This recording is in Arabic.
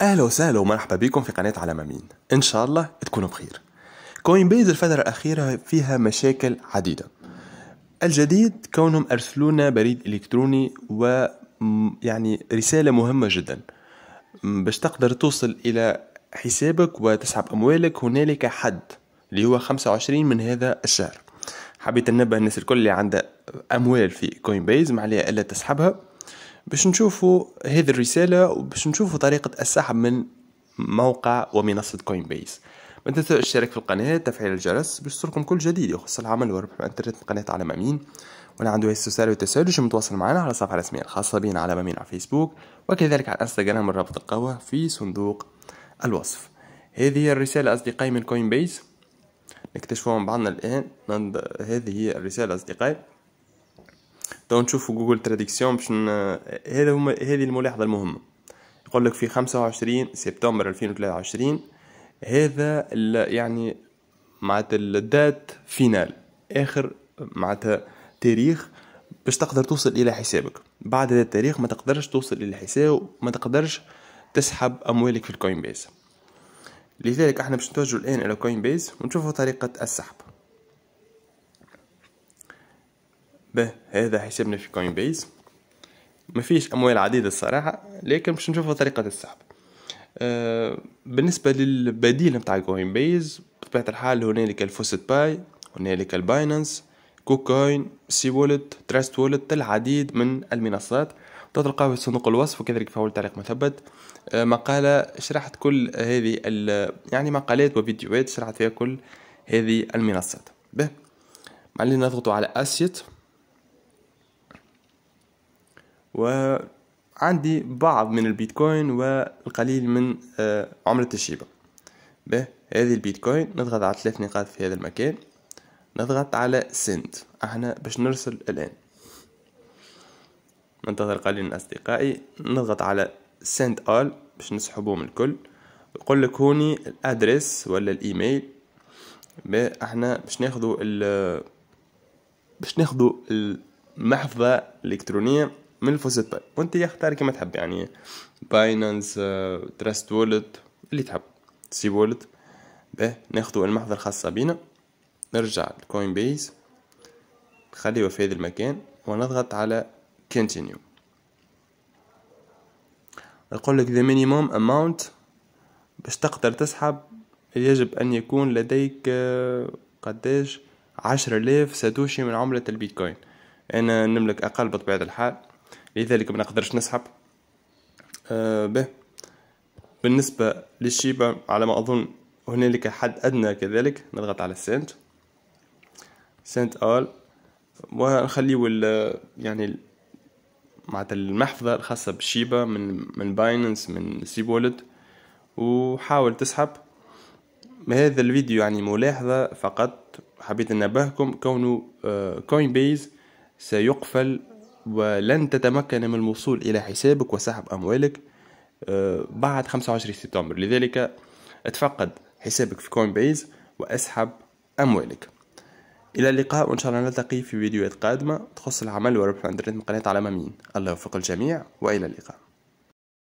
اهلا وسهلا ومرحبا بكم في قناه على مين ان شاء الله تكونوا بخير كوين بيز الفتره الاخيره فيها مشاكل عديده الجديد كونهم ارسلونا بريد الكتروني و يعني رساله مهمه جدا باش تقدر توصل الى حسابك وتسحب اموالك هنالك حد اللي هو 25 من هذا الشهر حبيت ننبه الناس الكل اللي عندها اموال في كوين بيز ما عليها الا تسحبها باش نشوفوا هذه الرسالة وباش نشوفوا طريقة السحب من موقع ومنصة كوين بيس ما تنساوش الاشتراك في القناة تفعيل الجرس باش تصلكم كل جديد يخص العمل والربح من الانترنت من قناة على مامين ولا عنده أي استفسار وتساؤل باش متواصل معنا على الصفحة الرسمية الخاصة بنا على مامين على فيسبوك وكذلك على انستغرام الرابط رابط في صندوق الوصف هذه هي الرسالة أصدقائي من كوين بيس نكتشفوها مع بعضنا الآن هذه هي الرسالة أصدقائي تو نشوفوا جوجل تراديكسيون باش هذا هما هذه الملاحظه المهمه يقول لك في 25 سبتمبر 2023 هذا يعني معناتها الدات فينال اخر معناتها تاريخ باش تقدر توصل الى حسابك بعد هذا التاريخ ما تقدرش توصل الى الحساب وما تقدرش تسحب اموالك في الكوين بيز لذلك احنا باش نتوجه الان الى كوين بيز ونشوفوا طريقه السحب به هذا حسابنا في كوين بيز ما فيش اموال عديده الصراحه لكن باش نشوفوا طريقه السحب أه بالنسبه للبديل نتاع كوين بيز بطبيعه الحال هنالك الفوست باي هنالك الباينانس كوكوين سي وولت تراست وولت العديد من المنصات تلقاه في صندوق الوصف وكذلك في اول تعليق مثبت آه، مقالة شرحت كل هذه يعني مقالات وفيديوهات شرحت فيها كل هذه المنصات به معلي نضغط على اسيت وعندي بعض من البيتكوين والقليل من آه، عملة الشيبة به هذه البيتكوين نضغط على ثلاث نقاط في هذا المكان نضغط على سند احنا باش نرسل الان ننتظر قليلا من اصدقائي نضغط على سند اول باش نسحبهم الكل يقول لك هوني الادرس ولا الايميل احنا باش ناخذوا باش ناخذو المحفظه الالكترونيه من الفوزيت باي وانت يختار كما تحب يعني باينانس تراست وولت اللي تحب سي وولت باه ناخدو المحضر الخاصة بينا نرجع لكوين بيس نخليه في هذا المكان ونضغط على كونتينيو يقول لك ذا مينيموم اماونت باش تقدر تسحب يجب أن يكون لديك آه، قداش عشر آلاف ساتوشي من عملة البيتكوين أنا نملك أقل بطبيعة الحال لذلك ما نقدرش نسحب آه به بالنسبة للشيبة على ما أظن هنالك حد أدنى كذلك نضغط على سنت سنت آل ونخليه يعني معنتها المحفظة الخاصة بالشيبة من من بايننس من سي بولد وحاول تسحب هذا الفيديو يعني ملاحظة فقط حبيت أن أنبهكم كونه كوين آه، بيز سيقفل ولن تتمكن من الوصول إلى حسابك وسحب أموالك آه، بعد 25 سبتمبر لذلك اتفقد حسابك في كوين بيز واسحب أموالك إلى اللقاء وإن شاء الله نلتقي في فيديوهات قادمة تخص العمل وربح الإنترنت من قناة على مين الله يوفق الجميع وإلى اللقاء